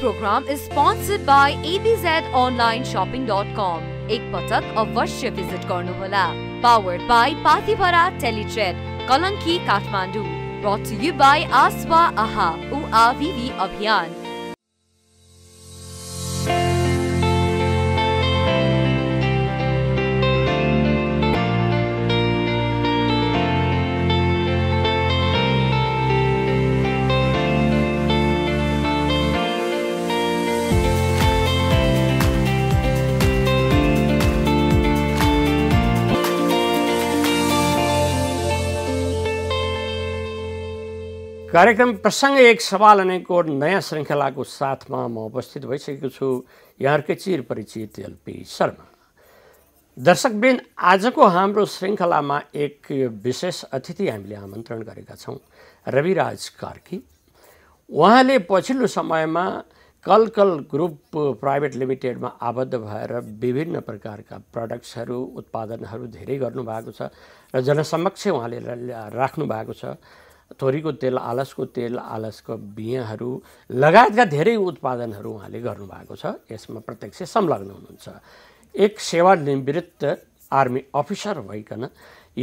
programme is sponsored by ABZ online shopping dot com एक पटक अवश्य विजिट करने वाला powered by Pathibhara Teletrade Kalanki Kathmandu brought you by आसवा आहा उ अभियान कार्यक्रम प्रसङ्ग एक सवाल अनेकको नयाँ श्रृङ्खलाको साथमा म उपस्थित भइसकेको छु यहाँहरूकै चिर परिचित एलपी शर्मा दर्शकबिन आजको हाम्रो श्रृङ्खलामा एक विशेष अतिथि हामीले आमन्त्रण गरेका छौँ रविराज कार्की उहाँले पछिल्लो समयमा कलकल ग्रुप प्राइभेट लिमिटेडमा आबद्ध भएर विभिन्न प्रकारका प्रडक्ट्सहरू उत्पादनहरू धेरै गर्नुभएको छ र जनसमक्ष उहाँले राख्नु भएको छ थोरीको तेल आलसको तेल आलसको बियाहरू लगायतका धेरै उत्पादनहरू उहाँले गर्नुभएको छ यसमा प्रत्यक्ष संलग्न हुनुहुन्छ एक सेवानिवृत्त आर्मी अफिसर भइकन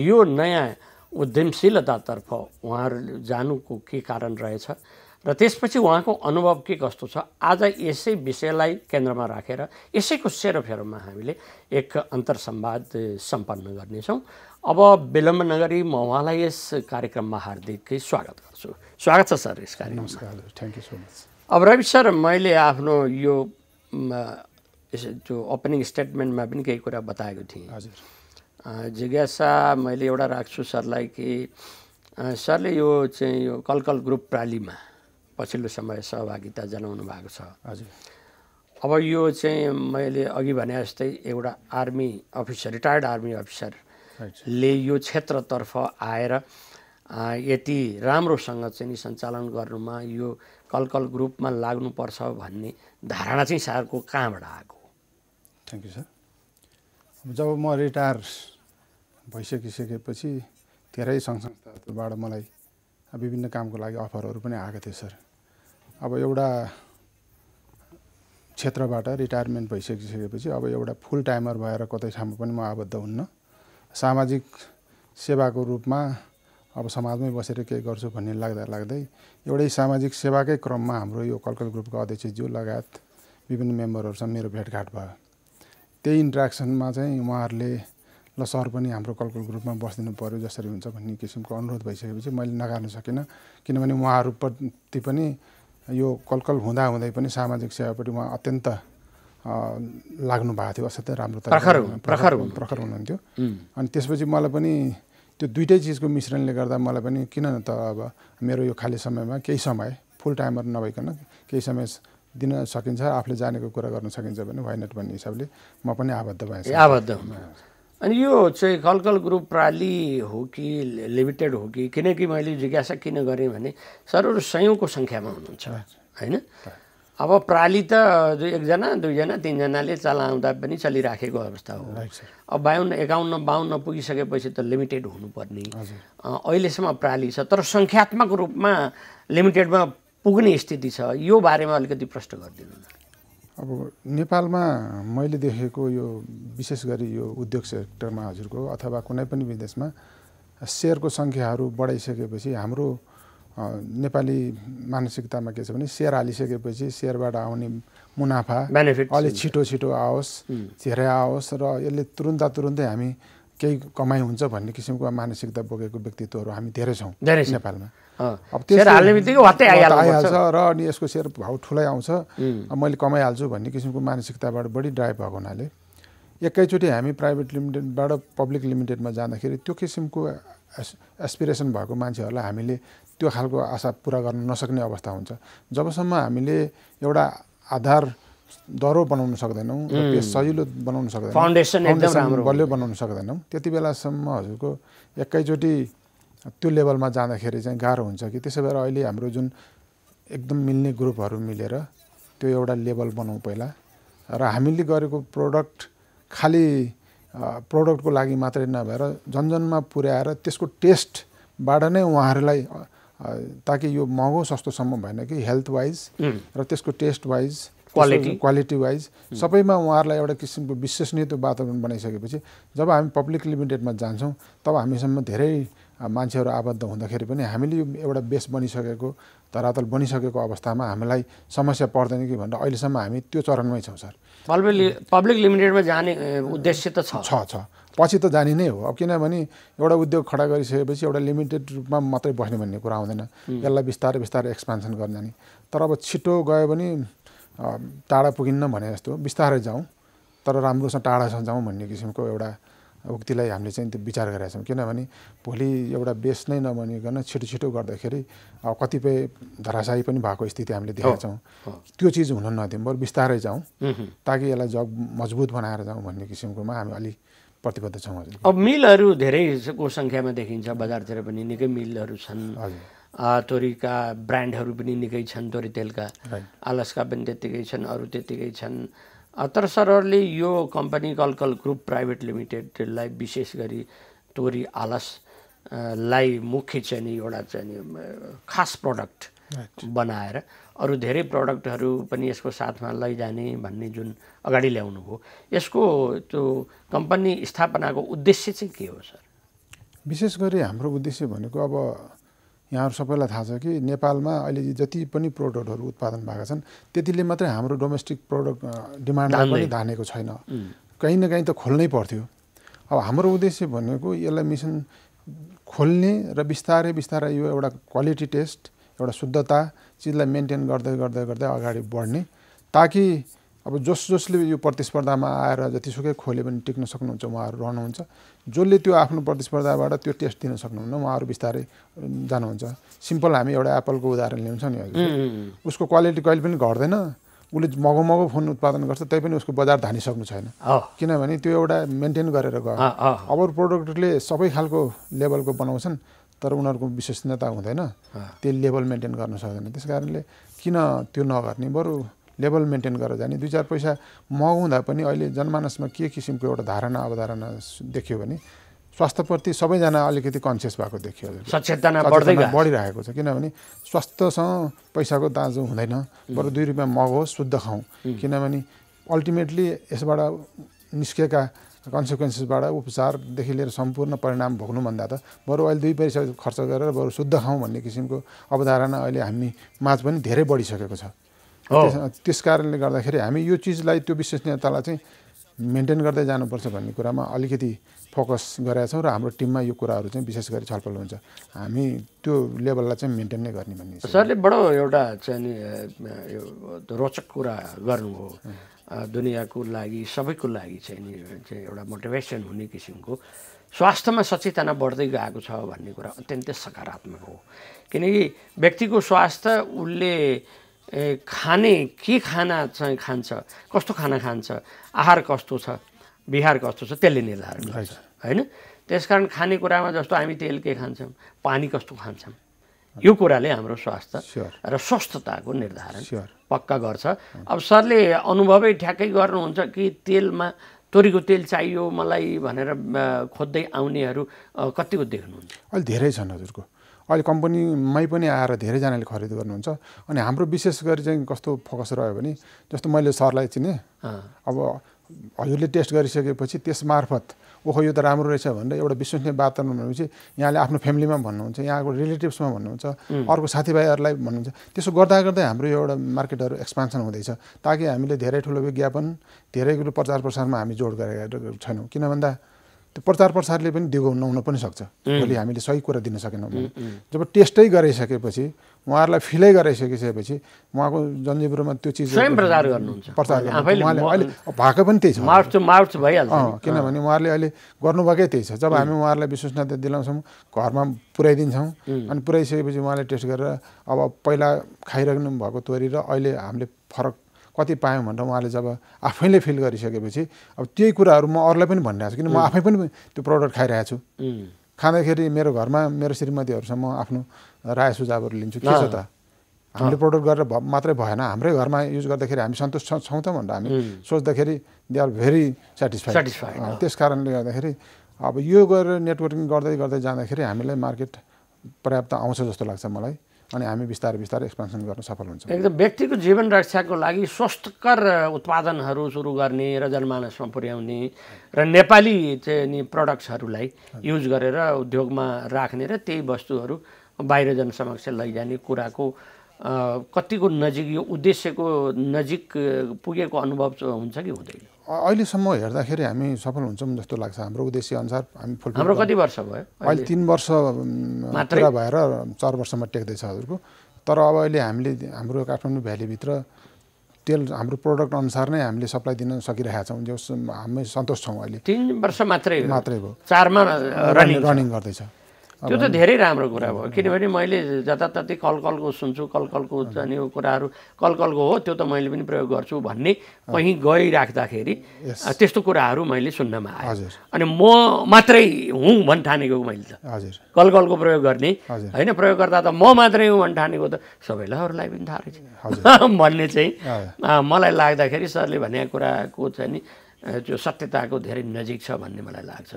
यो नयाँ उद्यमशीलतातर्फ उहाँहरू जानुको के कारण रहेछ र त्यसपछि उहाँको अनुभव के कस्तो छ आज यसै विषयलाई केन्द्रमा राखेर यसैको सेरोफेरोमा हामीले एक अन्तरसम्वाद सम्पन्न गर्नेछौँ अब विलम्ब नगरी म उहाँलाई यस कार्यक्रममा हार्दिकै स्वागत गर्छु स्वागत छ सर यस कार्यक्रम थ्याङ्क यू सो मच अब रवि सर मैले आफ्नो यो त्यो ओपनिङ स्टेटमेन्टमा पनि केही कुरा बताएको थिएँ हजुर जिज्ञासा मैले एउटा राख्छु सरलाई कि सरले यो चाहिँ यो कलकल ग्रुप प्रालीमा पछिल्लो समय सहभागिता जनाउनु भएको छ हजुर अब यो चाहिँ मैले अघि भने जस्तै एउटा आर्मी अफिसर रिटायर्ड आर्मी अफिसरले यो क्षेत्रतर्फ आएर यति राम्रोसँग चाहिँ सञ्चालन गर्नुमा यो कलकल ग्रुपमा लाग्नुपर्छ भन्ने धारणा चाहिँ सरको कहाँबाट आएको थ्याङ्क यू सर जब म रिटायर भइसकिसकेपछि धेरै सङ्घ संस्थाहरूबाट मलाई विभिन्न कामको लागि अफरहरू पनि आएको थियो सर अब एउटा क्षेत्रबाट रिटायरमेन्ट भइसकिसकेपछि अब एउटा फुल टाइमर भएर कतै ठाउँमा पनि म आबद्ध हुन्न सामाजिक सेवाको रूपमा अब समाजमै बसेर केही गर्छु भन्ने लाग्दा लाग्दै एउटै सामाजिक सेवाकै क्रममा हाम्रो यो कलकल ग्रुपको अध्यक्षज्यू लगायत विभिन्न मेम्बरहरूसँग मेरो भेटघाट भयो त्यही इन्ट्रेक्सनमा चाहिँ उहाँहरूले ल सर पनि हाम्रो कलकल ग्रुपमा बसिदिनु पऱ्यो जसरी हुन्छ भन्ने किसिमको अनुरोध भइसकेपछि मैले नगार्न सकिनँ किनभने उहाँहरूप्रति पनि यो कलकल हुँदा हुँदै पनि सामाजिक सेवापट्टि उहाँ अत्यन्त लाग्नु भएको थियो असाध्यै राम्रो प्रखर प्रखर हुनुहुन्थ्यो अनि त्यसपछि मलाई पनि त्यो दुइटै चिजको मिश्रणले गर्दा मलाई पनि किन न त अब मेरो यो खाली समयमा केही समय फुल टाइमर नभइकन केही समय दिन सकिन्छ आफूले जानेको कुरा गर्न सकिन्छ भने वाइनट भन्ने हिसाबले म पनि आबद्ध भएँ आबद्ध अनि यो चाहिँ कलकल ग्रुप प्राली हो कि लिमिटेड हो कि किनकि मैले जिज्ञासा किन गरेँ भने सरहरू सयौँको सङ्ख्यामा हुनुहुन्छ होइन अब प्राली त दुई एकजना दुईजना तिनजनाले चलाउँदा पनि चलिराखेको अवस्था हो अब बाहुन्न एकाउन्न बाहुन्न पुगिसकेपछि त लिमिटेड हुनुपर्ने अहिलेसम्म प्राली छ तर सङ्ख्यात्मक रूपमा लिमिटेडमा पुग्ने स्थिति छ यो बारेमा अलिकति प्रश्न गरिदिनु अब नेपालमा मैले देखेको यो विशेष गरी यो उद्योग सेक्टरमा हजुरको अथवा कुनै पनि विदेशमा सेयरको सङ्ख्याहरू बढाइसकेपछि हाम्रो नेपाली मानसिकतामा के छ भने सेयर हालिसकेपछि सेयरबाट आउने मुनाफा अलिक छिटो छिटो आओस् धेरै आओस् र यसले तुरुन्त तुरुन्तै हामी केही कमाइ हुन्छ भन्ने किसिमको मानसिकता बोकेको व्यक्तित्वहरू हामी धेरै छौँ नेपालमा अब त्यो हाल्ने बित्तिकै आइहाल्छ र अनि यसको सेयर भाउ ठुलै आउँछ मैले कमाइहाल्छु भन्ने किसिमको मानसिकताबाट बढी ड्राइभ भएको हुनाले एकैचोटि हामी प्राइभेट लिमिटेडबाट पब्लिक लिमिटेडमा जाँदाखेरि त्यो किसिमको एस एसपिरेसन भएको मान्छेहरूलाई हामीले त्यो खालको आशा पुरा गर्न नसक्ने अवस्था हुन्छ जबसम्म हामीले एउटा आधार दरो बनाउन सक्दैनौँ सजिलो बनाउन सक्दैनौँ फाउन्डेसन बलियो बनाउन सक्दैनौँ त्यति बेलासम्म हजुरको एकैचोटि त्यो लेभलमा जाँदाखेरि चाहिँ गाह्रो हुन्छ कि त्यसो भएर अहिले हाम्रो जुन एकदम मिल्ने ग्रुपहरू मिलेर त्यो एउटा लेभल बनाउँ पहिला र हामीले गरेको प्रोडक्ट खालि प्रोडक्टको लागि मात्रै नभएर जनजनमा पुर्याएर त्यसको टेस्टबाट नै उहाँहरूलाई ताकि यो महँगो सस्तोसम्म भएन कि हेल्थ वाइज र त्यसको test wise quality quality wise सबैमा उहाँहरूलाई एउटा किसिमको विश्वसनीय त्यो वातावरण बनाइसकेपछि जब हामी पब्लिक लिमिटेडमा जान्छौँ तब हामीसम्म धेरै मान्छेहरू आबद्ध हुँदाखेरि पनि हामीले यो एउटा बेस बनिसकेको धरातल बनिसकेको अवस्थामा हामीलाई समस्या पर्दैन कि भनेर अहिलेसम्म हामी त्यो चरणमै छौँ सर पब्लिक पब्लिक लिमिटेडमा जाने उद्देश्य त छ छ पछि त जाने नै हो अब किनभने एउटा उद्योग खडा गरिसकेपछि एउटा लिमिटेड रूपमा मात्रै बस्ने भन्ने कुरा आउँदैन यसलाई बिस्तारै बिस्तारै एक्सपान्सन गर्न जाने तर अब छिटो गयो भने टाढा पुगिन्न भने जस्तो बिस्तारै जाउँ तर राम्रोसँग टाढासँग जाउँ भन्ने किसिमको एउटा उक्तिलाई हामीले चाहिँ त्यो विचार गरेका छौँ किनभने भोलि एउटा बेस नै नबनिकन छिटो छिटो गर्दाखेरि अब कतिपय धराशायी पनि भएको स्थिति हामीले देखेका छौँ त्यो चिज हुन नदिउँ बरु बिस्तारै जाउँ ताकि यसलाई जग मजबुत बनाएर जाउँ भन्ने किसिमकोमा हामी अलिक प्रतिबद्ध छौँ हजुर अब मिलहरू धेरैको सङ्ख्यामा देखिन्छ बजारतिर पनि निकै मिलहरू छन् तोरीका ब्रान्डहरू पनि निकै छन् तोरी तेलका आलसका पनि त्यत्तिकै छन् अरू त्यत्तिकै छन् तर सरहरूले यो कम्पनी कलकल ग्रुप प्राइभेट लिमिटेडलाई विशेष गरी तोरी आलसलाई मुख्य चाहिँ नि एउटा चाहिँ नि खास प्रडक्ट बनाएर अरू धेरै प्रडक्टहरू पनि यसको साथमा लैजाने भन्ने जुन अगाडि ल्याउनु हो यसको त्यो कम्पनी स्थापनाको उद्देश्य चाहिँ के हो सर विशेष गरी हाम्रो उद्देश्य भनेको अब यहाँहरू सबैलाई थाहा छ कि नेपालमा अहिले जति पनि प्रोडक्टहरू उत्पादन भएका छन् त्यतिले मात्रै हाम्रो डोमेस्टिक प्रोडक्ट डिमान्ड पनि धानेको छैन कहीँ न कहीँ त खोल्नै पर्थ्यो अब हाम्रो उद्देश्य भनेको यसलाई मिसन खोल्ने र बिस्तारै बिस्तारै यो एउटा क्वालिटी टेस्ट एउटा शुद्धता चिजलाई मेन्टेन गर्दै गर्दै गर्दै अगाडि बढ्ने ताकि अब जस जसले यो प्रतिस्पर्धामा आएर जतिसुकै खोले पनि टिक्न सक्नुहुन्छ उहाँहरू रहनुहुन्छ जसले त्यो आफ्नो प्रतिस्पर्धाबाट त्यो टेस्ट दिन सक्नुहुन्न उहाँहरू बिस्तारै जानुहुन्छ सिम्पल हामी एउटा एप्पलको उदाहरण ल्याउँछ नि हजुर उसको क्वालिटी कहिले पनि घट्दैन उसले मगो मगो फोन उत्पादन गर्छ पनि उसको बजार धानिसक्नु छैन किनभने त्यो एउटा मेन्टेन गरेर गयो अब प्रोडक्टले सबै खालको लेभलको बनाउँछन् तर उनीहरूको विश्वसनीयता हुँदैन त्यो लेभल मेन्टेन गर्न सक्दैन त्यस कारणले किन त्यो नगर्ने बरु लेभल मेन्टेन गरेर जाने दुई चार पैसा मगाउँदा पनि अहिले जनमानसमा के किसिमको एउटा धारणा अवधारणा देखियो भने स्वास्थ्यप्रति सबैजना अलिकति कन्सियस भएको देखियो सचेतना बढिरहेको छ किनभने स्वास्थ्यसँग पैसाको दाँजो हुँदैन बरु दुई रुपियाँ महँगो शुद्ध खाउँ किनभने अल्टिमेटली यसबाट निस्केका कन्सिक्वेन्सेसबाट उपचारदेखि लिएर सम्पूर्ण परिणाम भोग्नुभन्दा त बरु अहिले दुई पैसा खर्च गरेर बरु शुद्ध खाउँ भन्ने किसिमको अवधारणा अहिले हामी माझ पनि धेरै बढिसकेको छ त्यस कारणले गर्दाखेरि हामी यो चिजलाई त्यो विश्वसनीयतालाई चाहिँ मेन्टेन गर्दै जानुपर्छ भन्ने कुरामा अलिकति फोकस गरेका छौँ र हाम्रो टिममा यो कुराहरू चाहिँ विशेष गरी छलफल हुन्छ हामी त्यो लेभललाई चाहिँ मेन्टेन नै गर्ने भन्ने सरले बडो एउटा चाहिँ नि रोचक कुरा गर्नुभयो दुनियाँको लागि सबैको लागि चाहिँ नि चाहिँ एउटा मोटिभेसन हुने किसिमको स्वास्थ्यमा सचेतना बढ्दै गएको छ भन्ने कुरा अत्यन्तै सकारात्मक हो किनकि व्यक्तिको स्वास्थ्य उसले खाने के खाना चाहिँ खान्छ कस्तो खाना खान्छ आहार कस्तो छ बिहार कस्तो छ त्यसले निर्धारण गर्छ होइन त्यसकारण खानेकुरामा जस्तो हामी तेल के खान्छौँ पानी कस्तो खान्छौँ यो कुराले हाम्रो स्वास्थ्य र स्वस्थताको निर्धारण पक्का गर्छ अब सरले अनुभवै ठ्याक्कै गर्नुहुन्छ कि तेलमा तोरीको तेल चाहियो मलाई भनेर खोज्दै आउनेहरू कतिको देख्नुहुन्छ अहिले धेरै छन् हजुरको अहिले कम्पनीमै पनि आएर धेरैजनाले खरिद गर्नुहुन्छ अनि हाम्रो विशेष गरी चाहिँ कस्तो फोकस रह्यो भने जस्तो मैले सरलाई चिने अब हजुरले टेस्ट गरिसकेपछि त्यस मार्फत ओहो यो त राम्रो रहेछ भनेर एउटा विश्वसनीय वातावरण भनेपछि यहाँले आफ्नो फ्यामिलीमा भन्नुहुन्छ यहाँको रिलेटिभ्समा भन्नुहुन्छ अर्को साथीभाइहरूलाई भन्नुहुन्छ त्यसो गर्दा गर्दै हाम्रो यो एउटा मार्केटहरू एक्सपान्सन हुँदैछ ताकि हामीले धेरै ठुलो विज्ञापन धेरै प्रचार प्रसारमा हामी जोड गरेर छैनौँ किन भन्दा त्यो प्रचार प्रसारले पनि दिगो नहुन पनि सक्छ भोलि हामीले सही कुरा दिन सकेनौँ भने जब टेस्टै गराइसकेपछि उहाँहरूलाई फिलै गराइसकिसकेपछि उहाँको जनजीवनमा त्यो चिज प्रचार गर्नुहुन्छ प्रचार उहाँले अहिले भएको पनि त्यही छ किनभने उहाँहरूले अहिले गर्नुभएकै त्यही छ जब हामी उहाँहरूलाई विश्वसनीयता दिलाउँछौँ घरमा पुऱ्याइदिन्छौँ अनि पुऱ्याइसकेपछि उहाँले टेस्ट गरेर अब पहिला खाइराख्नु भएको तोरी र अहिले हामीले फरक कति पायौँ भनेर उहाँले जब आफैले फिल गरिसकेपछि अब त्यही कुराहरू म अरूलाई पनि भनिरहेको छु किन म आफै पनि त्यो प्रडक्ट खाइरहेको छु खाँदाखेरि मेरो घरमा मेरो श्रीमतीहरूसँग आफ्नो राय सुझावहरू लिन्छु के छ त हामीले प्रडक्ट गरेर मात्रै भएन हाम्रै घरमा युज गर्दाखेरि हामी सन्तुष्ट छौँ त भनेर हामी सोच्दाखेरि दे आर भेरी सेटिस्फाइड त्यस कारणले गर्दाखेरि अब यो गरेर नेटवर्किङ गर्दै गर्दै जाँदाखेरि हामीलाई मार्केट पर्याप्त आउँछ जस्तो लाग्छ मलाई अनि हामी बिस्तारै बिस्तारै एक्सपेन्सन गर्न सफल हुन्छ एकदम व्यक्तिको जीवन रक्षाको लागि स्वस्थकर उत्पादनहरू सुरु गर्ने र जनमानसमा पुर्याउने र नेपाली चाहिँ नि प्रडक्ट्सहरूलाई युज गरेर उद्योगमा राख्ने र त्यही वस्तुहरू बाहिर जनसमक्ष लैजाने कुराको कतिको नजिक यो उद्देश्यको नजिक पुगेको अनुभव हुन्छ कि हुँदैन अहिलेसम्म हेर्दाखेरि हामी सफल हुन्छौँ जस्तो लाग्छ हाम्रो उद्देश्य अनुसार हामी फुल हाम्रो कति वर्ष भयो अहिले तिन वर्ष मात्र भएर चार वर्षमा टेक्दैछ हजुरको तर अब अहिले हामीले हाम्रो काठमाडौँ भ्यालीभित्र तेल हाम्रो प्रोडक्ट अनुसार नै हामीले सप्लाई दिन सकिरहेका छौँ जस हामी सन्तोष छौँ अहिले तिन वर्ष मात्रै मात्रै भयो चारमा रनिङ रनिङ गर्दैछ त्यो त धेरै राम्रो कुरा भयो किनभने मैले जताततै कलकलको सुन्छु कलकलको जाने कुराहरू कलकलको हो त्यो त मैले पनि प्रयोग गर्छु भन्ने कहीँ गइराख्दाखेरि त्यस्तो कुराहरू मैले सुन्नमा आएँ अनि म मात्रै हुँ भन् ठानेको मैले त कलकलको प्रयोग गर्ने होइन प्रयोग गर्दा त म मात्रै हुँ भन् ठानेको त सबैलाई अरूलाई पनि थाहा रहेछ भन्ने चाहिँ मलाई लाग्दाखेरि सरले भनेको कुराको चाहिँ त्यो सत्यताको धेरै नजिक छ भन्ने मलाई लाग्छ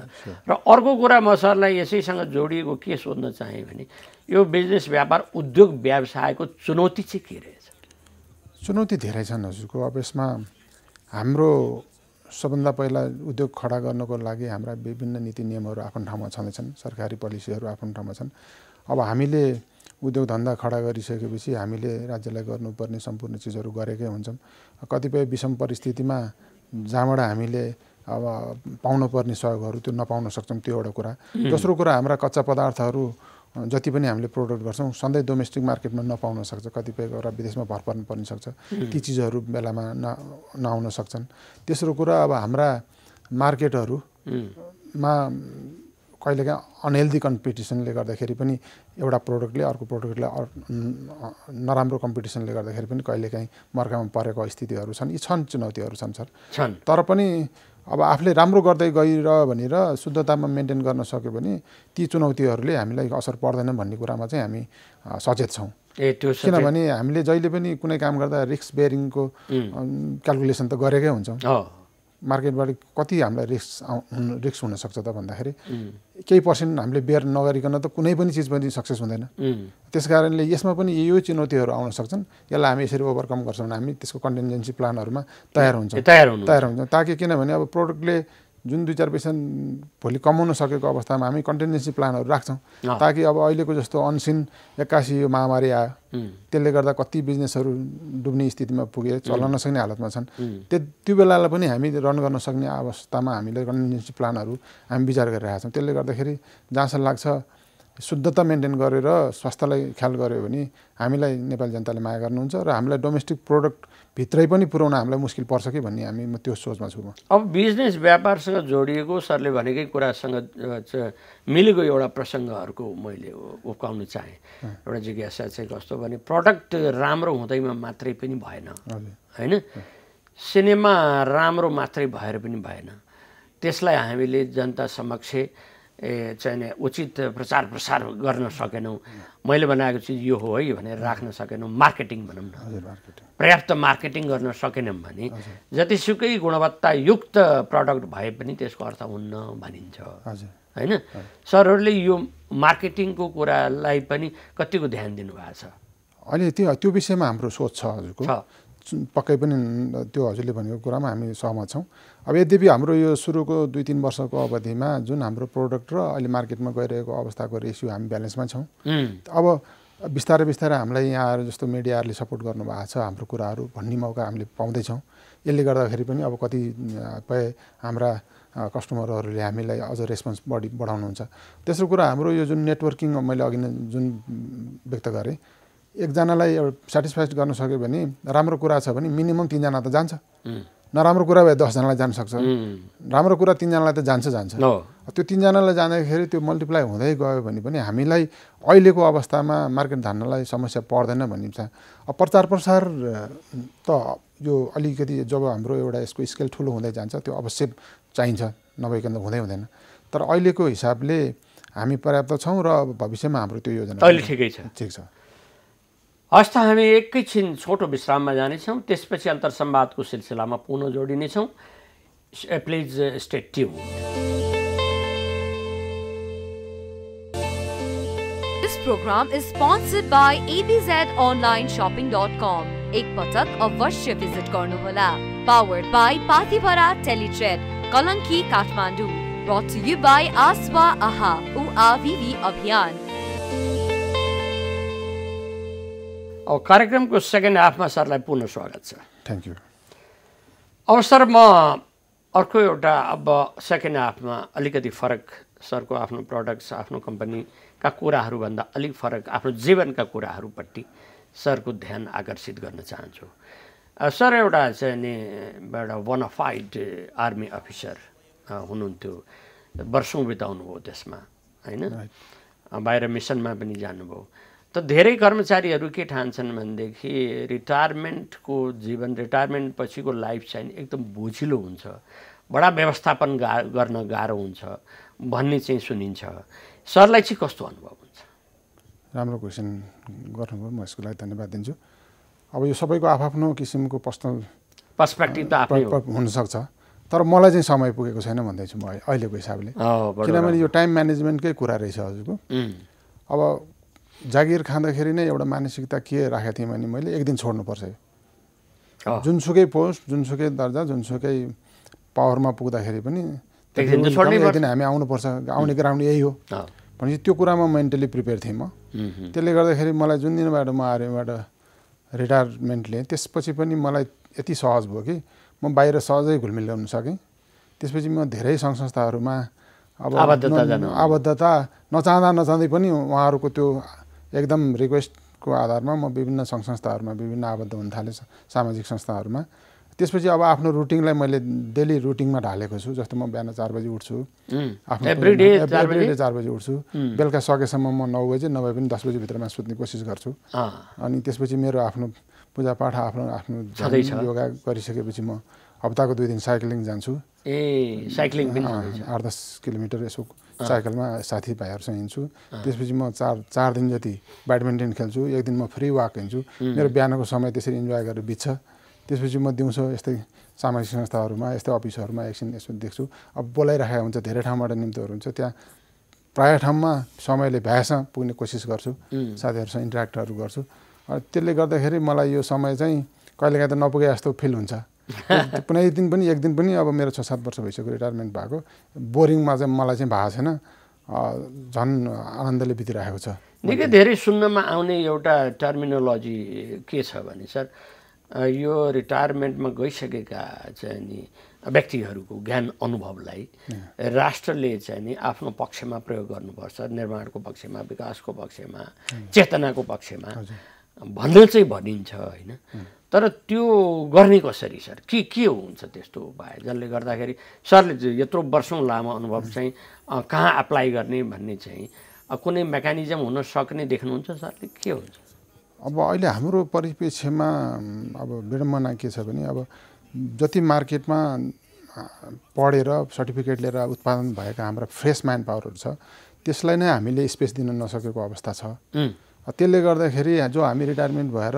र अर्को कुरा म सरलाई यसैसँग जोडिएको के सोध्न चाहेँ भने यो बिजनेस व्यापार उद्योग व्यवसायको चुनौती चाहिँ के रहेछ चुनौती धेरै छन् हजुरको अब यसमा हाम्रो सबभन्दा पहिला उद्योग खडा गर्नको लागि हाम्रा विभिन्न नीति नियमहरू आफ्नो ठाउँमा छँदैछन् सरकारी पोलिसीहरू आफ्नो ठाउँमा छन् अब हामीले उद्योग धन्दा खडा गरिसकेपछि हामीले राज्यलाई गर्नुपर्ने सम्पूर्ण चिजहरू गरेकै हुन्छौँ कतिपय विषम परिस्थितिमा जहाँबाट हामीले अब पाउनुपर्ने सहयोगहरू त्यो नपाउन सक्छौँ त्यो एउटा कुरा दोस्रो कुरा हाम्रा कच्चा पदार्थहरू जति पनि हामीले प्रोडक्ट गर्छौँ सधैँ डोमेस्टिक मार्केटमा नपाउन सक्छ कतिपय एउटा विदेशमा भर पर्नु पर्न सक्छ ती चिजहरू बेलामा न नआउन सक्छन् तेस्रो कुरा अब हाम्रा मार्केटहरूमा कहिलेकाहीँ अनहेल्दी कम्पिटिसनले गर्दाखेरि पनि एउटा प्रोडक्टले अर्को प्रोडक्टले नराम्रो कम्पिटिसनले गर्दाखेरि पनि कहिलेकाहीँ मर्कामा परेको स्थितिहरू छन् यी छन् चुनौतीहरू छन् सर छन् तर पनि अब आफूले राम्रो गर्दै गइरह भनेर शुद्धतामा मेन्टेन गर्न सक्यो भने ती चुनौतीहरूले हामीलाई असर पर्दैन भन्ने कुरामा चाहिँ हामी सचेत छौँ ए त्यो किनभने हामीले जहिले पनि कुनै काम गर्दा रिस्क बेरिङको क्यालकुलेसन त गरेकै हुन्छौँ मार्केटबाट कति हामीलाई रिस्क रिक्स हुनसक्छ त भन्दाखेरि केही पर्सेन्ट हामीले बेयर नगरिकन त कुनै पनि चिज पनि सक्सेस हुँदैन त्यस कारणले यसमा पनि यो चुनौतीहरू आउन सक्छन् यसलाई हामी यसरी ओभरकम गर्छौँ भने हामी त्यसको कन्टेन्जेन्सी प्लानहरूमा तयार हुन्छौँ तयार हुन्छौँ ताकि किनभने अब प्रडक्टले जुन दुई चार पैसा भोलि कमाउन सकेको अवस्थामा हामी कन्टेन्जेन्सी प्लानहरू राख्छौँ ताकि अब अहिलेको जस्तो अनसिन एक्कासी यो महामारी आयो त्यसले गर्दा कति बिजनेसहरू डुब्ने स्थितिमा पुगे चल्न नसक्ने हालतमा छन् त्यो त्यो बेलालाई पनि हामी रन गर्न सक्ने अवस्थामा हामीले कन्टेन्जेन्सी प्लानहरू हामी विचार गरिरहेका छौँ त्यसले गर्दाखेरि जहाँसम्म लाग्छ शुद्धता मेन्टेन गरेर स्वास्थ्यलाई ख्याल गऱ्यो भने हामीलाई नेपाली जनताले माया गर्नुहुन्छ र हामीलाई डोमेस्टिक प्रोडक्ट भित्रै पनि पुऱ्याउन हामीलाई मुस्किल पर्छ कि भन्ने हामी म त्यो सोचमा छु म अब बिजनेस व्यापारसँग जोडिएको सरले भनेकै कुरासँग मिलेको एउटा प्रसङ्गहरूको मैले उक्काउन चाहेँ एउटा जिज्ञासा चाहिँ कस्तो भने प्रडक्ट राम्रो हुँदैमा मात्रै पनि भएन होइन सिनेमा राम्रो मात्रै भएर पनि भएन त्यसलाई हामीले जनता समक्ष ए चाहिँ उचित प्रचार प्रसार गर्न सकेनौँ मैले बनाएको चिज यो हो है भनेर राख्न सकेनौँ मार्केटिङ भनौँ न पर्याप्त मार्केटिङ गर्न सकेनौँ भने जतिसुकै गुणवत्तायुक्त प्रडक्ट भए पनि त्यसको अर्थ हुन्न भनिन्छ होइन सरहरूले यो मार्केटिङको कुरालाई पनि कतिको ध्यान दिनुभएको छ अहिले त्यो त्यो विषयमा हाम्रो सोच छ हजुरको पक्कै पनि त्यो हजुरले भनेको कुरामा हामी सहमत छौँ अब यद्यपि हाम्रो यो सुरुको दुई तिन वर्षको अवधिमा जुन हाम्रो प्रोडक्ट र अहिले मार्केटमा गइरहेको अवस्थाको रेसियो हामी ब्यालेन्समा छौँ अब बिस्तारै बिस्तारै हामीलाई यहाँहरू जस्तो मिडियाहरूले सपोर्ट गर्नुभएको छ हाम्रो कुराहरू भन्ने मौका हामीले पाउँदैछौँ यसले गर्दाखेरि पनि अब कतिपय हाम्रा कस्टमरहरूले हामीलाई अझ रेस्पोन्स बढी बढाउनुहुन्छ तेस्रो कुरा हाम्रो यो जुन नेटवर्किङ मैले अघि नै जुन व्यक्त गरेँ एकजनालाई एउटा सेटिस्फाइड गर्न सक्यो भने राम्रो कुरा छ भने मिनिमम तिनजना त जान्छ नराम्रो कुरा भए दसजनालाई जान सक्छ राम्रो कुरा तिनजनालाई त जान्छ जान्छ त्यो तिनजनालाई जाँदाखेरि त्यो मल्टिप्लाई हुँदै गयो भने पनि हामीलाई अहिलेको अवस्थामा मार्केट धान्नलाई समस्या पर्दैन भनिन्छ अब प्रचार प्रसार त यो अलिकति जब हाम्रो एउटा यसको स्केल ठुलो हुँदै जान्छ त्यो अवश्य चाहिन्छ नभइकन हुँदै हुँदैन तर अहिलेको हिसाबले हामी पर्याप्त छौँ र भविष्यमा हाम्रो त्यो योजना अहिले ठिकै छ ठिक छ हस्त हमी एक छोटो विश्राम में जाने विश्राममा अंतर संवाद को सिलसिला में पुनः जोड़ने प्लिज स्टेट program is sponsored by ABZ online shopping dot com एक पटक अवश्य विजिट गर्नुहोला powered by Pathibhara Teletrade Kalanki Kathmandu brought you by आसवा आहा उ अभियान अब कार्यक्रमको सेकेन्ड हाफमा सरलाई पुनः स्वागत छ थ्याङ्क यू अब सर म अर्को एउटा अब सेकेन्ड हाफमा अलिकति फरक सरको आफ्नो प्रडक्ट्स आफ्नो कम्पनीका कुराहरूभन्दा अलिक फरक आफ्नो जीवनका कुराहरूपट्टि सरको ध्यान आकर्षित गर्न चाहन्छु सर एउटा चाहिँ नि एउटा फाइट आर्मी अफिसर हुनुहुन्थ्यो वर्षौँ बिताउनुभयो त्यसमा होइन बाहिर मिसनमा पनि जानुभयो त धेरै कर्मचारीहरू के ठान्छन् भनेदेखि रिटायरमेन्टको जीवन रिटायरमेन्ट पछिको लाइफ चाहिँ एकदम बोझिलो हुन्छ बडा व्यवस्थापन गा गर्न गाह्रो हुन्छ भन्ने चाहिँ सुनिन्छ सरलाई चाहिँ कस्तो अनुभव हुन्छ राम्रो क्वेसन गर्नुभयो म यसको लागि धन्यवाद दिन्छु अब यो सबैको आफआफ्नो किसिमको पर्सनल पर्सपेक्टिभ त हुनसक्छ तर मलाई चाहिँ समय पुगेको छैन भन्दैछु म अहिलेको हिसाबले किनभने यो टाइम म्यानेजमेन्टकै कुरा रहेछ हजुरको अब जागिर खाँदाखेरि नै एउटा मानसिकता के राखेको थिएँ भने मैले एक दिन छोड्नुपर्छ जुनसुकै पोस्ट जुनसुकै दर्जा जुनसुकै पावरमा पुग्दाखेरि पनि एक दिन हामी आउनुपर्छ आउने ग्राउन्ड यही हो भनेपछि त्यो कुरामा मेन्टली प्रिपेयर थिएँ म त्यसले गर्दाखेरि मलाई जुन दिनबाट म आर्मीबाट रिटायरमेन्ट लिएँ त्यसपछि पनि मलाई यति सहज भयो कि म बाहिर सहजै घुलमिल गर्नु सकेँ त्यसपछि म धेरै सङ्घ संस्थाहरूमा अब आबद्धता नचाहँदा नचाहँदै पनि उहाँहरूको त्यो एकदम रिक्वेस्टको आधारमा म विभिन्न सङ्घ संस्थाहरूमा विभिन्न आबद्ध हुन थालेँ सामाजिक संस्थाहरूमा त्यसपछि अब आफ्नो रुटिनलाई मैले डेली रुटिनमा ढालेको छु जस्तो म बिहान चार बजी उठ्छु आफ्नो एभ्रिडे चार बजी उठ्छु बेलुका सकेसम्म म नौ बजी नभए पनि दस बजीभित्रमा सुत्ने कोसिस गर्छु अनि त्यसपछि मेरो आफ्नो पूजापाठ आफ्नो आफ्नो योगा गरिसकेपछि म हप्ताको दुई दिन साइक्लिङ जान्छु ए साइक्लिङ आठ दस किलोमिटर यसो साइकलमा साथीभाइहरूसँग हिँड्छु त्यसपछि म चार चार दिन जति ब्याडमिन्टन खेल्छु एक दिन म फ्री वाक हिँड्छु मेरो बिहानको समय त्यसरी इन्जोय गरेर बित्छ त्यसपछि म दिउँसो यस्तै सामाजिक संस्थाहरूमा यस्तै अफिसहरूमा एकछिन यसो देख्छु अब बोलाइराखेको हुन्छ धेरै ठाउँबाट निम्तोहरू हुन्छ त्यहाँ प्रायः ठाउँमा समयले भ्यासँग पुग्ने कोसिस गर्छु साथीहरूसँग इन्ट्राक्टहरू गर्छु त्यसले गर्दाखेरि मलाई यो समय चाहिँ कहिलेकाहीँ त नपुगे जस्तो फिल हुन्छ कुनै दिन पनि एक दिन पनि अब मेरो छ सात वर्ष भइसक्यो रिटायरमेन्ट भएको बोरिङमा चाहिँ मलाई चाहिँ भएको छैन झन् आनन्दले बितिरहेको छ निकै धेरै सुन्नमा आउने एउटा टर्मिनोलोजी के छ भने सर यो रिटायरमेन्टमा गइसकेका चाहिँ नि व्यक्तिहरूको ज्ञान अनुभवलाई राष्ट्रले चाहिँ नि आफ्नो पक्षमा प्रयोग गर्नुपर्छ निर्माणको पक्षमा विकासको पक्षमा चेतनाको पक्षमा भन्न चाहिँ भनिन्छ होइन तर त्यो गर्ने कसरी सर के के हुन्छ त्यस्तो भए जसले गर्दाखेरि सरले यत्रो वर्षौँ लामो अनुभव चाहिँ कहाँ एप्लाई गर्ने भन्ने चाहिँ कुनै मेकानिजम हुन सक्ने देख्नुहुन्छ सरले के हुन्छ अब अहिले हाम्रो परिप्रेक्ष्यमा अब विडम्बना के छ भने अब जति मार्केटमा पढेर सर्टिफिकेट लिएर उत्पादन भएका हाम्रा फ्रेस म्यान पावरहरू छ त्यसलाई नै हामीले स्पेस दिन नसकेको अवस्था छ त्यसले गर्दाखेरि जो हामी रिटायरमेन्ट भएर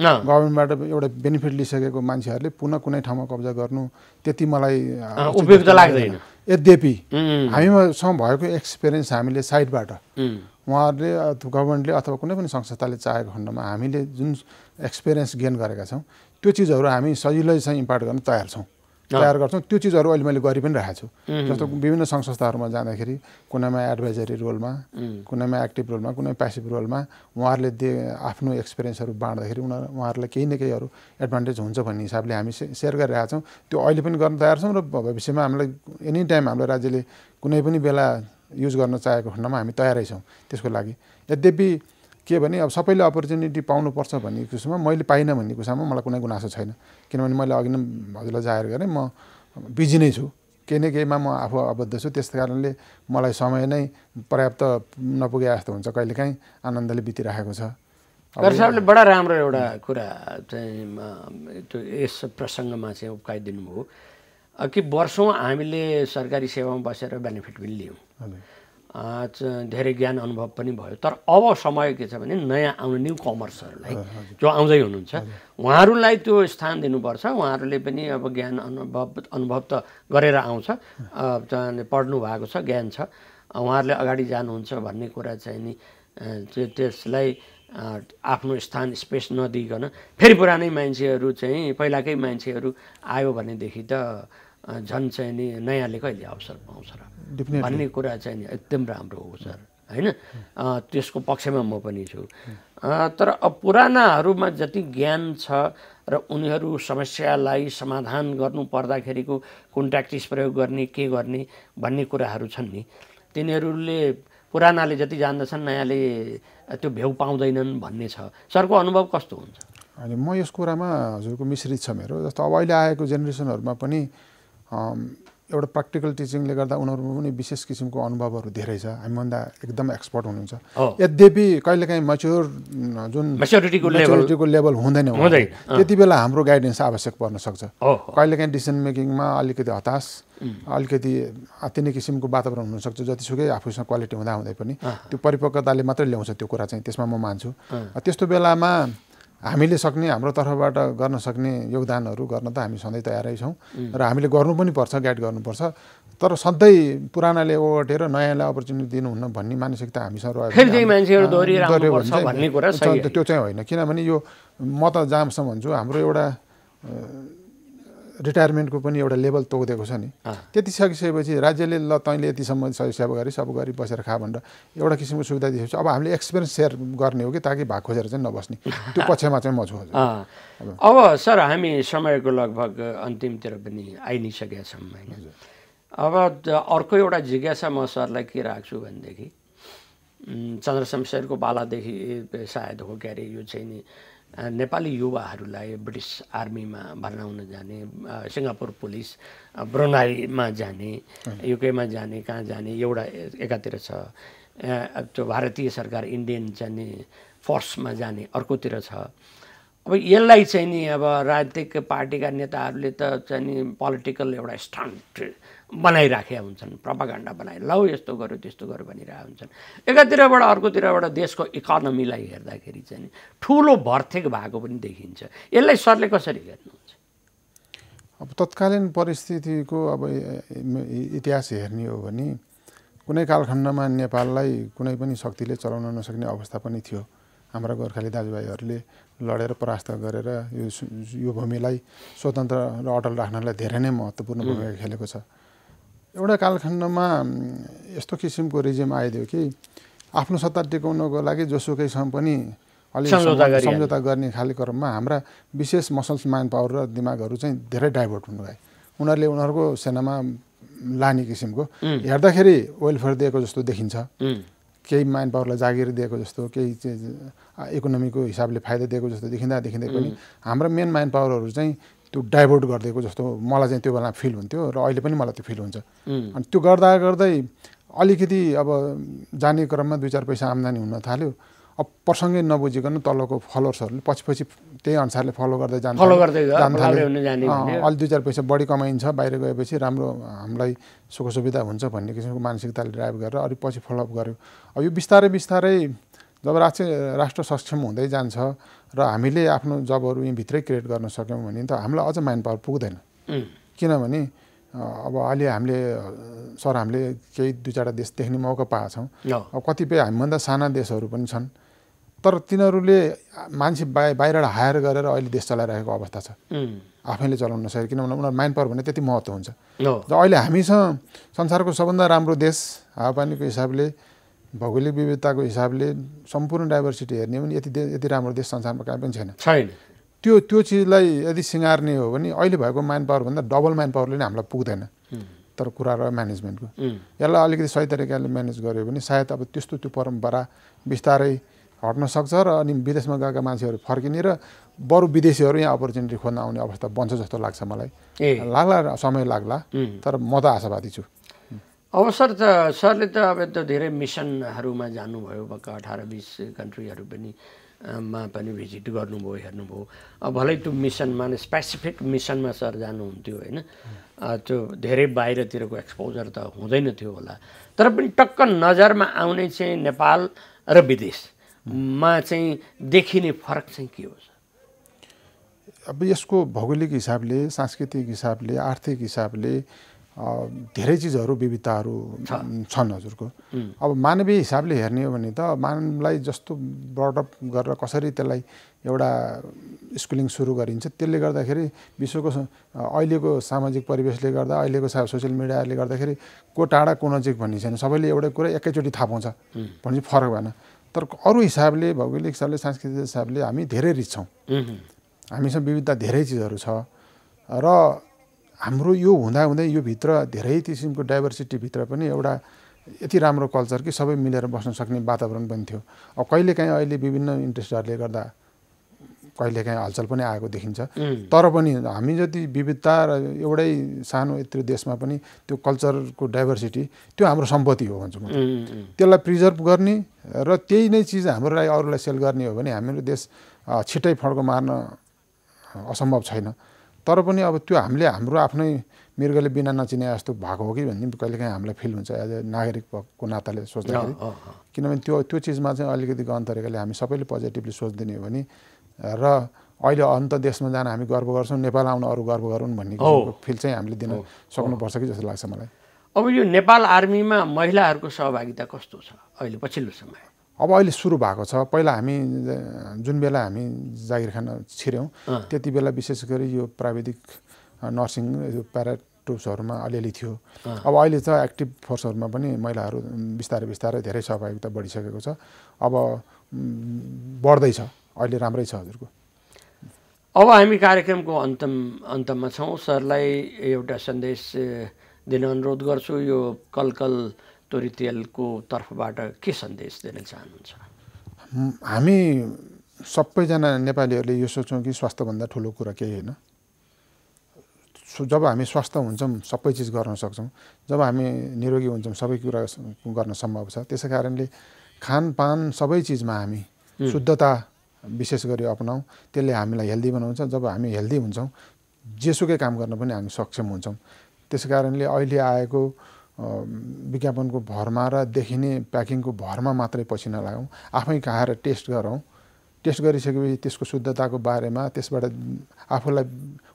गभर्मेन्टबाट एउटा बेनिफिट लिइसकेको मान्छेहरूले पुनः कुनै ठाउँमा कब्जा गर्नु त्यति मलाई उपयुक्त लाग्दैन यद्यपि हामीसँग भएको एक्सपिरियन्स हामीले साइडबाट उहाँहरूले गभर्मेन्टले अथवा कुनै पनि संस्थाले चाहेको खण्डमा हामीले जुन एक्सपिरियन्स गेन गरेका छौँ त्यो चिजहरू हामी सजिलै चाहिँ इम्पार्ट गर्न तयार छौँ तयार गर्छौँ त्यो चिजहरू अहिले मैले गरि पनि राखेको छु जस्तो विभिन्न सङ्घ संस्थाहरूमा जाँदाखेरि कुनैमा एडभाइजरी रोलमा कुनैमा एक्टिभ रोलमा कुनै प्यासिभ रोलमा उहाँहरूले दे आफ्नो एक्सपिरियन्सहरू बाँड्दाखेरि उनीहरू उहाँहरूलाई केही न केहीहरू एडभान्टेज हुन्छ भन्ने हिसाबले हामी से सेयर गरिरहेका छौँ त्यो अहिले पनि गर्न तयार छौँ र भविष्यमा हामीलाई एनी टाइम हाम्रो राज्यले कुनै पनि बेला युज गर्न चाहेको खण्डमा हामी तयारै छौँ त्यसको लागि यद्यपि के भने अब सबैले अपर्च्युनिटी पाउनुपर्छ भन्ने किसिममा मैले पाइनँ भन्ने कुरामा मलाई कुनै गुनासो छैन किनभने मैले अघि नै हजुरलाई जाहेर गरेँ म बिजी नै छु केही न केहीमा म आफू आबद्ध छु त्यस कारणले मलाई समय नै पर्याप्त नपुगे जस्तो हुन्छ कहिलेकाहीँ आनन्दले बितिराखेको छ साहबले बडा राम्रो एउटा कुरा चाहिँ त्यो यस प्रसङ्गमा चाहिँ उब्काइदिनु भयो कि वर्षौँ हामीले सरकारी सेवामा बसेर बेनिफिट पनि लियौँ धेरै ज्ञान अनुभव पनि भयो तर अब समय के छ भने नयाँ आउने न्यु कमर्सहरूलाई जो आउँदै हुनुहुन्छ उहाँहरूलाई त्यो स्थान दिनुपर्छ उहाँहरूले पनि अब ज्ञान अनुभव अनुभव त गरेर आउँछ पढ्नु भएको छ ज्ञान छ उहाँहरूले अगाडि जानुहुन्छ भन्ने कुरा चाहिँ नि त्यसलाई आफ्नो स्थान स्पेस नदिइकन फेरि पुरानै मान्छेहरू चाहिँ पहिलाकै मान्छेहरू आयो भनेदेखि त झन् चाहिँ नि नयाँले कहिले अवसर पाउँछ र भन्ने कुरा चाहिँ नि एकदम राम्रो हो सर होइन त्यसको पक्षमा म पनि छु तर अब पुरानाहरूमा जति ज्ञान छ र उनीहरू समस्यालाई समाधान गर्नु पर्दाखेरिको कुन ट्याक्टिस प्रयोग गर्ने के गर्ने भन्ने कुराहरू छन् नि तिनीहरूले पुरानाले जति जान्दछन् नयाँले त्यो भेउ पाउँदैनन् भन्ने छ सरको अनुभव कस्तो हुन्छ अनि म यस कुरामा हजुरको मिश्रित छ मेरो जस्तो अब अहिले आएको जेनेरेसनहरूमा पनि एउटा प्र्याक्टिकल टिचिङले गर्दा उनीहरूमा पनि विशेष किसिमको अनुभवहरू धेरै छ हामीभन्दा एकदम एक्सपर्ट हुनुहुन्छ यद्यपि कहिलेकाहीँ मच्योर जुन मेच्योरिटीको लेभल हुँदैन त्यति बेला हाम्रो गाइडेन्स आवश्यक पर्न सक्छ कहिलेकाहीँ डिसिसन मेकिङमा अलिकति हतास अलिकति अति नै किसिमको वातावरण हुनसक्छ जतिसुकै आफूसँग क्वालिटी हुँदा हुँदै पनि त्यो परिपक्वताले मात्रै ल्याउँछ त्यो कुरा चाहिँ त्यसमा म मान्छु त्यस्तो बेलामा हामीले सक्ने हाम्रो तर्फबाट गर्न सक्ने योगदानहरू गर्न त हामी सधैँ तयारै छौँ र हामीले गर्नु पनि पर्छ गाइड गर्नुपर्छ तर सधैँ पुरानाले ओगटेर नयाँलाई अपर्च्युनिटी दिनुहुन्न भन्ने मानसिकता हामीसँग रहेको त्यो चाहिँ होइन किनभने यो म त जहाँसम्म भन्छु हाम्रो एउटा रिटायरमेन्टको पनि एउटा लेभल तोकिदिएको छ नि त्यति सकिसकेपछि राज्यले ल तैँले यतिसम्म सेवा गरी सब गरी बसेर खा भनेर एउटा किसिमको सुविधा दिएपछि अब हामीले एक्सपिरियन्स सेयर गर्ने हो कि ताकि भाग खोजेर चाहिँ नबस्ने त्यो पक्षमा चाहिँ म छु अब सर हामी समयको लगभग अन्तिमतिर पनि आइ नै सकेका छौँ होइन अब अर्को एउटा जिज्ञासा म सरलाई के राख्छु भनेदेखि चन्द्रशमशेरको बालादेखि सायद हो क्यारे यो चाहिँ नि नेपाली युवाहरूलाई ब्रिटिस आर्मीमा भर्ना हुन जाने सिङ्गापुर पुलिस ब्रोनाईमा जाने युकेमा जाने कहाँ जाने एउटा एकातिर छ त्यो भारतीय सरकार इन्डियन जाने फोर्समा जाने अर्कोतिर छ अब यसलाई चाहिँ नि अब राजनीतिक पार्टीका नेताहरूले त चाहिँ नि पोलिटिकल एउटा स्टन्ट बनाइराखेका हुन्छन् प्रपागण्डा बनाए लौ यस्तो गर्यो त्यस्तो गर्यो भनिरहेका हुन्छन् एकातिरबाट अर्कोतिरबाट देशको इकोनोमीलाई हेर्दाखेरि चाहिँ ठुलो भर्थेक भएको पनि देखिन्छ यसलाई सरले कसरी हेर्नुहुन्छ अब तत्कालीन परिस्थितिको अब इतिहास हेर्ने हो भने कुनै कालखण्डमा नेपाललाई कुनै पनि शक्तिले चलाउन नसक्ने अवस्था पनि थियो हाम्रा गोर्खाली दाजुभाइहरूले लडेर परास्त गरेर यो यो भूमिलाई स्वतन्त्र र अटल राख्नलाई धेरै नै महत्त्वपूर्ण भूमिका खेलेको छ एउटा कालखण्डमा यस्तो किसिमको रिजिम आइदियो कि आफ्नो सत्ता टिकाउनको लागि जोसुकैसँग पनि अलिक सम्झौता गर्ने खाले क्रममा हाम्रा विशेष मसल्स माइन पावर र दिमागहरू चाहिँ धेरै डाइभर्ट हुनु गए उनीहरूले उनीहरूको सेनामा लाने किसिमको हेर्दाखेरि वेलफेयर दिएको जस्तो देखिन्छ केही माइन पावरलाई जागिर दिएको जस्तो केही इकोनोमीको हिसाबले फाइदा दिएको जस्तो देखिँदा देखिँदै पनि हाम्रो मेन माइन पावरहरू चाहिँ त्यो डाइभर्ट गरिदिएको जस्तो मलाई चाहिँ त्यो बेला फिल हुन्थ्यो र अहिले पनि मलाई त्यो फिल हुन्छ अनि त्यो गर्दा गर्दै अलिकति अब जाने क्रममा दुई चार पैसा आम्दानी हुन थाल्यो अब प्रसङ्गै नबुझिकन तलको फलोवर्सहरूले पछि पछि त्यही अनुसारले फलो गर्दै जान्छ जान थाल्यो अलि दुई चार पैसा बढी कमाइन्छ बाहिर गएपछि राम्रो हामीलाई सुख सुविधा हुन्छ भन्ने किसिमको मानसिकताले ड्राइभ गरेर अलिक पछि फलोअप गर्यो अब यो बिस्तारै बिस्तारै जब राष्ट्र राष्ट्र सक्षम हुँदै जान्छ र हामीले आफ्नो जबहरू भित्रै क्रिएट गर्न सक्यौँ भने त हामीलाई अझ म्यान पावर पुग्दैन किनभने अब अहिले हामीले सर हामीले केही दुई चारवटा देश देख्ने मौका पाएको छौँ अब कतिपय हामीभन्दा साना देशहरू पनि छन् तर तिनीहरूले मान्छे बाहि बाहिरबाट हायर गरेर अहिले देश चलाइरहेको अवस्था छ आफैले चलाउन नसकेको किनभने उनीहरू माइन पावर भने त्यति महत्त्व हुन्छ र अहिले हामीसँग संसारको सबभन्दा राम्रो देश हावापानीको हिसाबले भौगोलिक विविधताको हिसाबले सम्पूर्ण डाइभर्सिटी हेर्ने भने यति यति राम्रो देश संसारमा कहीँ पनि छैन छैन त्यो त्यो चिजलाई यदि सिँगार्ने हो भने अहिले भएको म्यान पावरभन्दा डबल म्यान पावरले नै हामीलाई पुग्दैन तर कुरा रह्यो म्यानेजमेन्टको यसलाई अलिकति सही तरिकाले म्यानेज गर्यो भने सायद अब त्यस्तो त्यो परम्परा बिस्तारै हट्न सक्छ र अनि विदेशमा गएका मान्छेहरू फर्किने र बरु विदेशीहरू यहाँ अपर्च्युनिटी खोज्न आउने अवस्था बन्छ जस्तो लाग्छ मलाई लाग्ला समय लाग्ला तर म त आशावादी छु अवसर त सरले त अब त धेरै मिसनहरूमा जानुभयो भक्क अठार बिस कन्ट्रीहरू पनि मा पनि भिजिट गर्नुभयो हेर्नुभयो अब भलै त्यो मिसनमा नै स्पेसिफिक मिसनमा सर जानुहुन्थ्यो होइन त्यो धेरै बाहिरतिरको एक्सपोजर त हुँदैन थियो होला तर पनि टक्क नजरमा आउने चाहिँ नेपाल र विदेशमा चाहिँ देखिने फरक चाहिँ के हो अब यसको भौगोलिक हिसाबले सांस्कृतिक हिसाबले आर्थिक हिसाबले धेरै चिजहरू विविधताहरू छन् हजुरको अब मानवीय हिसाबले हेर्ने हो भने त मानवलाई जस्तो ब्रडअप गरेर कसरी त्यसलाई एउटा स्कुलिङ सुरु गरिन्छ त्यसले गर्दाखेरि विश्वको अहिलेको सामाजिक परिवेशले गर्दा अहिलेको सा सोसियल मिडियाले गर्दाखेरि को टाढा को नजिक भन्ने छैन सबैले एउटै कुरा एकैचोटि थाहा पाउँछ भने फरक भएन तर अरू हिसाबले भौगोलिक हिसाबले सांस्कृतिक हिसाबले हामी धेरै रिच रिच्छौँ हामीसँग विविधता धेरै चिजहरू छ र हाम्रो यो हुँदा हुँदै यो भित्र धेरै किसिमको डाइभर्सिटीभित्र पनि एउटा यति राम्रो कल्चर कि सबै मिलेर बस्न सक्ने वातावरण पनि थियो अब कहिलेकाहीँ अहिले विभिन्न इन्ट्रेस्टहरूले गर्दा कहिलेकाहीँ हलचल पनि आएको देखिन्छ तर पनि हामी जति विविधता र एउटै सानो यत्रो देशमा पनि त्यो कल्चरको डाइभर्सिटी त्यो हाम्रो सम्पत्ति हो भन्छु म त्यसलाई प्रिजर्भ गर्ने र त्यही नै चिज हाम्रोलाई अरूलाई सेल गर्ने हो भने हाम्रो देश छिट्टै फड्को मार्न असम्भव छैन तर पनि अब त्यो हामीले हाम्रो आफ्नै मृगले बिना नचिने जस्तो भएको हो कि भन्ने कहिलेकाहीँ हामीलाई फिल हुन्छ एज ए नागरिकको नाताले सोच्दाखेरि किनभने त्यो त्यो चिजमा चाहिँ अलिकति गहन तरिकाले हामी सबैले पोजिटिभली सोचिदिने हो भने र अहिले अन्त देशमा जान हामी गर्व गर्छौँ नेपाल आउन अरू गर्व गरौँ भन्ने फिल चाहिँ हामीले दिन सक्नुपर्छ कि जस्तो लाग्छ मलाई अब यो नेपाल आर्मीमा महिलाहरूको सहभागिता कस्तो छ अहिले पछिल्लो समय अब अहिले सुरु भएको छ पहिला हामी जुन बेला हामी जागिर खान छिर्यौँ त्यति बेला विशेष गरी यो प्राविधिक नर्सिङ प्यारा प्याराटुप्सहरूमा अलिअलि थियो अब अहिले त एक्टिभ फोर्सहरूमा पनि महिलाहरू बिस्तारै बिस्तारै धेरै सहभागिता बढिसकेको छ अब बढ्दैछ अहिले राम्रै छ हजुरको अब हामी कार्यक्रमको अन्तम अन्तमा छौँ सरलाई एउटा सन्देश दिन अनुरोध गर्छु यो कलकल तोरी तेलको तर्फबाट के सन्देश दिन चाहनुहुन्छ हामी सबैजना नेपालीहरूले यो सोच्छौँ कि स्वास्थ्यभन्दा ठुलो कुरा केही होइन जब हामी स्वस्थ हुन्छौँ सबै चिज गर्न सक्छौँ जब हामी निरोगी हुन्छौँ सबै कुरा गर्न सम्भव छ त्यसै कारणले खानपान सबै चिजमा हामी शुद्धता विशेष गरी अपनाउँ त्यसले हामीलाई हेल्दी बनाउँछ जब हामी हेल्दी हुन्छौँ जेसुकै काम गर्न पनि हामी सक्षम हुन्छौँ त्यस कारणले अहिले आएको विज्ञापनको भरमा र देखिने प्याकिङको भरमा मात्रै पसिना लगाउँ आफै खाएर टेस्ट गरौँ टेस्ट गरिसकेपछि त्यसको शुद्धताको बारेमा त्यसबाट आफूलाई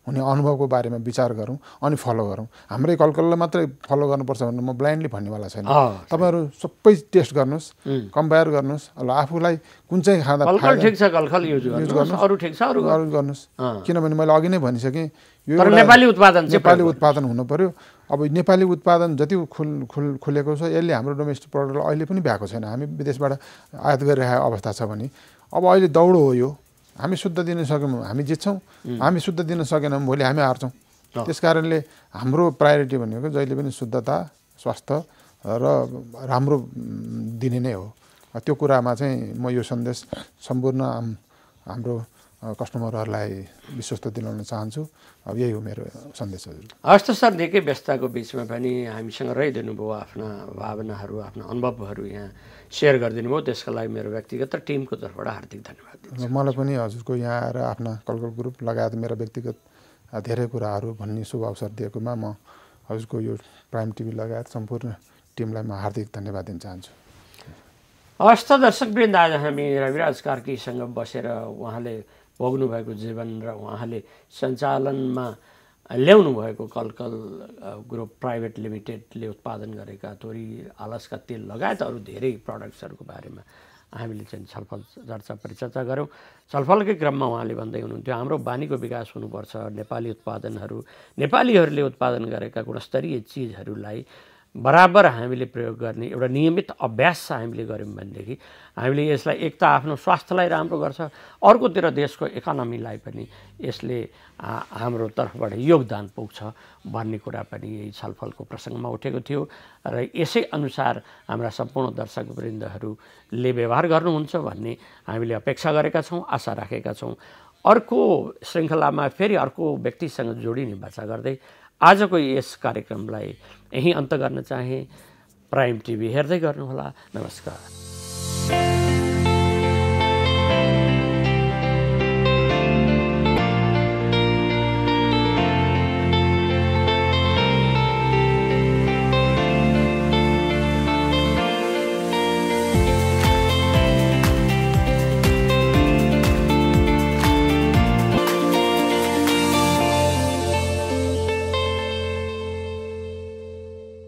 हुने अनुभवको बारेमा विचार गरौँ अनि फलो गरौँ हाम्रै कलकललाई मात्रै फलो गर्नुपर्छ भनेर म ब्लाइन्डली भन्नेवाला छैन तपाईँहरू सबै टेस्ट गर्नुहोस् कम्पेयर गर्नुहोस् ल आफूलाई कुन चाहिँ खाँदा युज गर्नुहोस् किनभने मैले अघि नै भनिसकेँ यो नेपाली उत्पादन हुनु पऱ्यो अब नेपाली उत्पादन जति खुल खुल खुलेको छ यसले हाम्रो डोमेस्टिक प्रडक्टलाई अहिले पनि भएको छैन हामी विदेशबाट आयात गरिरहेको अवस्था छ भने अब अहिले दौडो हो यो हामी शुद्ध दिन सकेनौँ हामी जित्छौँ हामी शुद्ध दिन सकेनौँ भोलि हामी हार्छौँ त्यस कारणले हाम्रो प्रायोरिटी भनेको जहिले पनि शुद्धता स्वास्थ्य र राम्रो दिने नै हो त्यो कुरामा चाहिँ म यो सन्देश सम्पूर्ण हाम्रो कस्टमरहरूलाई विश्वस्त दिलाउन चाहन्छु अब यही हो मेरो सन्देश हजुर हस्त त सर निकै व्यस्तको बिचमा पनि हामीसँग रहिदिनु भयो आफ्ना भावनाहरू आफ्ना अनुभवहरू यहाँ सेयर गरिदिनु भयो त्यसको लागि मेरो व्यक्तिगत र टिमको तर्फबाट हार्दिक धन्यवाद मलाई पनि हजुरको यहाँ आएर आफ्ना कलकल ग्रुप लगायत मेरो व्यक्तिगत धेरै कुराहरू भन्ने शुभ अवसर दिएकोमा म हजुरको यो प्राइम टिभी लगायत सम्पूर्ण टिमलाई म हार्दिक धन्यवाद दिन चाहन्छु हस्त दर्शकवृन्द आज हामी रविराज कार्कीसँग बसेर उहाँले भएको जीवन र उहाँले सञ्चालनमा ल्याउनु भएको कलकल ग्रुप प्राइभेट लिमिटेडले उत्पादन गरेका तोरी आलसका तेल लगायत अरू धेरै प्रडक्ट्सहरूको बारेमा हामीले चाहिँ छलफल चर्चा परिचर्चा गऱ्यौँ छलफलकै क्रममा उहाँले भन्दै हुनुहुन्थ्यो हाम्रो बानीको विकास हुनुपर्छ नेपाली उत्पादनहरू नेपालीहरूले उत्पादन गरेका गुणस्तरीय चिजहरूलाई बराबर हामीले प्रयोग गर्ने एउटा नियमित अभ्यास हामीले गऱ्यौँ भनेदेखि हामीले यसलाई एक त आफ्नो स्वास्थ्यलाई राम्रो गर्छ अर्कोतिर देशको इकोनोमीलाई पनि यसले हाम्रो तर्फबाट योगदान पुग्छ भन्ने कुरा पनि यही छलफलको प्रसङ्गमा उठेको थियो र यसै अनुसार हाम्रा सम्पूर्ण दर्शक वृन्दहरूले व्यवहार गर्नुहुन्छ भन्ने हामीले अपेक्षा गरेका छौँ आशा राखेका छौँ अर्को श्रृङ्खलामा फेरि अर्को व्यक्तिसँग जोडिने बाचा गर्दै आजको यस कार्यक्रमलाई यहीँ अन्त गर्न चाहेँ प्राइम टिभी हेर्दै गर्नुहोला नमस्कार